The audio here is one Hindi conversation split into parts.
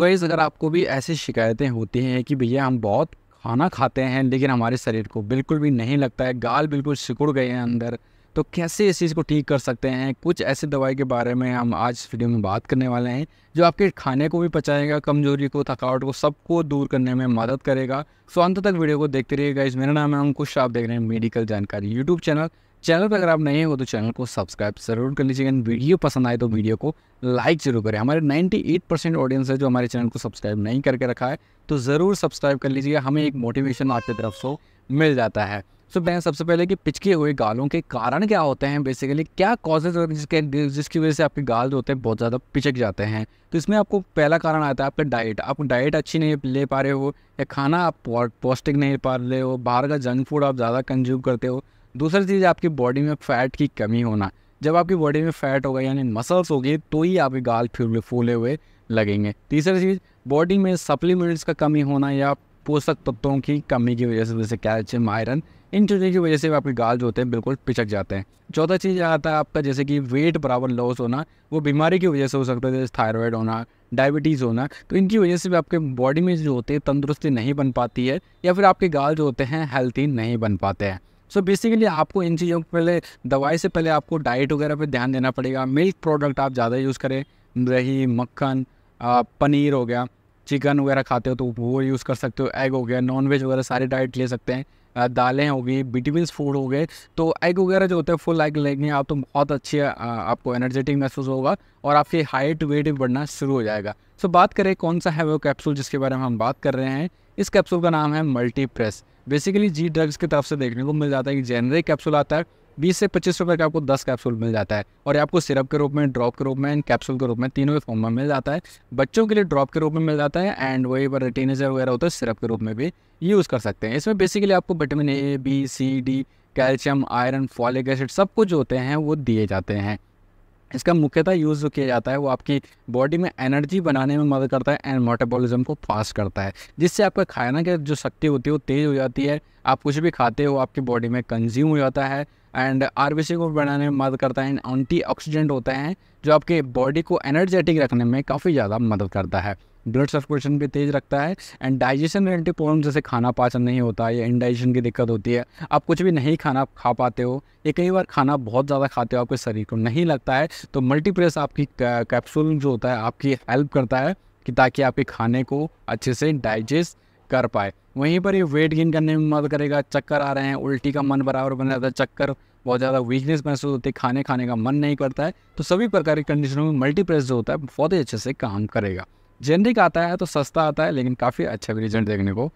गाइज अगर आपको भी ऐसी शिकायतें होती हैं कि भैया हम बहुत खाना खाते हैं लेकिन हमारे शरीर को बिल्कुल भी नहीं लगता है गाल बिल्कुल सिकुड़ गए हैं अंदर तो कैसे इस चीज़ को ठीक कर सकते हैं कुछ ऐसे दवाई के बारे में हम आज इस वीडियो में बात करने वाले हैं जो आपके खाने को भी पचाएगा कमजोरी को थकावट को सबको दूर करने में मदद करेगा सो अंत तक वीडियो को देखते रहिएगा इस मेरा नाम है अंकुश आप देख रहे हैं मेडिकल जानकारी यूट्यूब चैनल चैनल पर अगर आप नए हो तो चैनल को सब्सक्राइब जरूर कर लीजिएगा वीडियो पसंद आए तो वीडियो को लाइक जरूर करें हमारे 98 परसेंट ऑडियंस है जो हमारे चैनल को सब्सक्राइब नहीं करके रखा है तो ज़रूर सब्सक्राइब कर लीजिएगा हमें एक मोटिवेशन आपकी तरफ से मिल जाता है सो मैं सबसे पहले कि पिचके हुए गालों के कारण क्या होते हैं बेसिकली क्या कॉजेज जिसके जिसकी वजह से आपके गाल जो होते हैं बहुत ज़्यादा पिचक जाते हैं तो इसमें आपको पहला कारण आता है आपका डाइट आप डाइट अच्छी नहीं ले पा रहे हो या खाना आप पौष्टिक नहीं पा रहे हो बाहर का जंक फूड आप ज़्यादा कंज्यूम करते हो दूसरी चीज़ आपकी बॉडी में फैट की कमी होना जब आपकी बॉडी में फैट होगा यानी मसल्स होगी तो ही आपके गाल फूले फूले हुए लगेंगे तीसरी चीज़ बॉडी में सप्लीमेंट्स का कमी होना या पोषक तत्वों की कमी की वजह से जैसे कैल्शियम आयरन इन चीज़ों की वजह से आपके गाल जो होते हैं बिल्कुल पिचक जाते हैं चौथा चीज़ आता है आपका जैसे कि वेट बराबर लॉस होना वो बीमारी की वजह से हो सकता है जैसे थायराइड होना डायबिटीज़ होना तो इनकी वजह से भी आपके बॉडी में जो होते हैं तंदुरुस्ती नहीं बन पाती है या फिर आपके गाल जो होते हैं हेल्थी नहीं बन पाते हैं सो so बेसिकली आपको इन चीज़ों को पहले दवाई से पहले आपको डाइट वगैरह पे ध्यान देना पड़ेगा मिल्क प्रोडक्ट आप ज़्यादा यूज़ करें दही मक्खन पनीर हो गया चिकन वगैरह खाते हो तो वो यूज़ कर सकते हो एग हो गया नॉन वेज वगैरह सारी डाइट ले सकते हैं दालें हो गई विटामिन फूड हो गए तो एग वगैरह जो होता है फुल एग लेंगे आप तो बहुत अच्छी आपको एनर्जेटिक महसूस होगा और आपकी हाइट वेट भी बढ़ना शुरू हो जाएगा सो बात करें कौन सा है वो कैप्सूल जिसके बारे में हम बात कर रहे हैं इस कैप्सूल का नाम है मल्टीप्रेस प्रेस बेसिकली जी ड्रग्स की तरफ से देखने को मिल जाता है कि जेनरिक कैप्सूल आता है बीस से पच्चीस रुपये का आपको दस कैप्सूल मिल जाता है और ये आपको सिरप के रूप में ड्रॉप के रूप में एंड कैप्सूल के रूप में तीनों के फॉर्म में मिल जाता है बच्चों के लिए ड्रॉप के रूप में मिल जाता है एंड वही पर टीनेजर वगैरह होता है सिरप के रूप में भी यूज़ कर सकते हैं इसमें बेसिकली आपको vitamin A B C D calcium iron folic acid सब कुछ होते हैं वो दिए जाते हैं इसका मुख्यतः यूज़ जो किया जाता है वो आपकी बॉडी में एनर्जी बनाने में मदद करता है एंड मोटाबॉलिज्म को फास्ट करता है जिससे आपका खाना की जो शक्ति होती है वो तेज़ हो जाती है आप कुछ भी खाते हो आपकी बॉडी में कंज्यूम हो जाता है एंड आर को बढ़ाने में मदद करता है एंड एंटी ऑक्सीडेंट होते हैं जो आपके बॉडी को एनर्जेटिक रखने में काफ़ी ज़्यादा मदद करता है ब्लड सर्कुलेशन भी तेज़ रखता है एंड डाइजेशन रिलेटेड प्रॉब्लम जैसे खाना पाचन नहीं होता या इनडाइजेशन की दिक्कत होती है आप कुछ भी नहीं खाना खा पाते हो या कई बार खाना बहुत ज़्यादा खाते हो आपके शरीर को नहीं लगता है तो मल्टीप्रेस आपकी कैप्सूल जो होता है आपकी हेल्प करता है कि ताकि आपके खाने को अच्छे से डाइजेस्ट कर पाए वहीं पर ये वेट गेन करने में मदद करेगा चक्कर आ रहे हैं उल्टी का मन बराबर बन जाता है चक्कर बहुत ज़्यादा वीकनेस महसूस होती है खाने खाने का मन नहीं करता है तो सभी प्रकार की कंडीशनों में मल्टीप्रेस जो होता है बहुत ही अच्छे से काम करेगा जेनरिक आता है तो सस्ता आता है लेकिन काफ़ी अच्छे भी रिजल्ट देखने को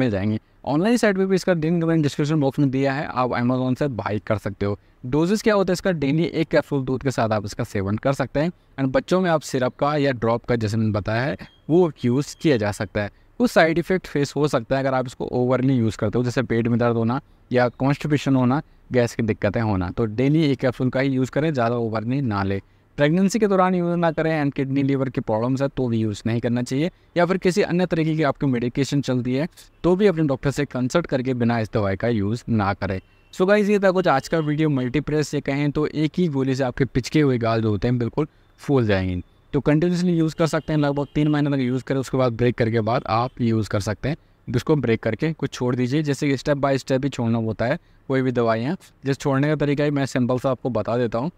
मिल जाएंगे ऑनलाइन साइट पर भी इसका लिंक मैंने डिस्क्रिप्शन बॉक्स में दिया है आप अमेजोन से बाई कर सकते हो डोजेस क्या होता है इसका डेली एक कैप्सूल दूध के साथ आप इसका सेवन कर सकते हैं एंड बच्चों में आप सिरप का या ड्रॉप का जैसे मैंने बताया है वो यूज़ किया जा सकता है कुछ साइड इफेक्ट फेस हो सकता है अगर आप इसको ओवरली यूज़ करते हो जैसे पेट में दर्द होना या कॉन्स्टिपेशन होना गैस की दिक्कतें होना तो डेली एक कैप्सूल का ही यूज़ करें ज़्यादा ओवरली ना लें प्रेगनेंसी के दौरान यूज़ ना करें एंड किडनी लीवर की प्रॉब्लम्स है तो भी यूज़ नहीं करना चाहिए या फिर किसी अन्य तरीके की आपकी मेडिकेशन चलती है तो भी अपने डॉक्टर से कंसल्ट करके बिना इस दवाई का यूज़ ना करें सो so गाइज ये था कुछ आज का वीडियो मल्टीप्रेस से कहें तो एक ही गोली से आपके पिचके हुए गाल जो होते हैं बिल्कुल फूल जाएंगे तो कंटिन्यूसली यूज़ कर सकते हैं लगभग तीन महीने तक यूज़ करें उसके बाद ब्रेक करके बाद आप यूज़ कर सकते हैं उसको ब्रेक करके कुछ छोड़ दीजिए जैसे कि स्टेप बाय स्टेप ही छोड़ना होता है कोई भी दवाइयाँ जिस छोड़ने का तरीका ही मैं सिंपल सा आपको बता देता हूँ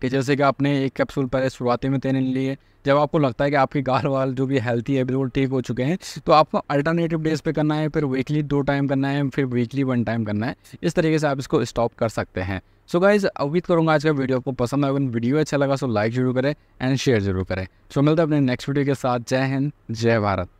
कि जैसे कि आपने एक कैप्सूल पहले शुरुआती में तेने लिए जब आपको लगता है कि आपकी गाल वाल जो भी हेल्थी है बिल्कुल ठीक हो चुके हैं तो आपको अल्टरनेटिव डेज पे करना है फिर वीकली दो टाइम करना है फिर वीकली वन टाइम करना है इस तरीके से आप इसको स्टॉप कर सकते हैं सो गाइज उम्मीद करूँगा आज का वीडियो आपको पसंद आएगा वीडियो अच्छा लगा सो तो लाइक जरूर करें एंड शेयर जरूर करें सो मिलते हैं अपने नेक्स्ट वीडियो के साथ जय हिंद जय भारत